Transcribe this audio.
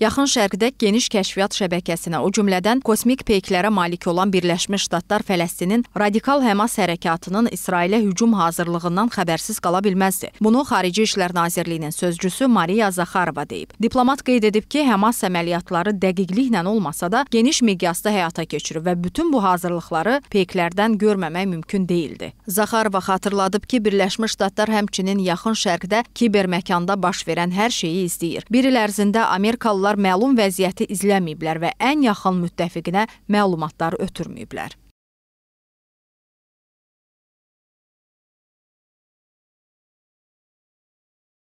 Yaxın Şərqdə geniş kəşfiyyat şəbəkəsinə, o cümlədən kosmik peyklərə malik olan Birləşmiş Ştatlar Fələstinin radikal Həmas hərəkatının İsrailə hücum hazırlığından xəbərsiz qala bilməzdi. Bunu Xarici İşlər Nazirliyinin sözcüsü Maria Zaxarova deyib. Diplomat qeyd edib ki, Həmas əməliyyatları dəqiqliklə olmasa da geniş miqyasda həyata keçirir və bütün bu hazırlıqları peyklərdən görməmək mümkün deyildi. Zaxarova xatırladıb ki, Birləşmiş Ştatlar həmçinin Yaxın Şərqdə kiber məkanda baş verən hər şeyi izləyir. Bir il ərzində Amerikalılar Onlar məlum vəziyyəti izləməyiblər və ən yaxın müttəfiqinə məlumatları ötürməyiblər.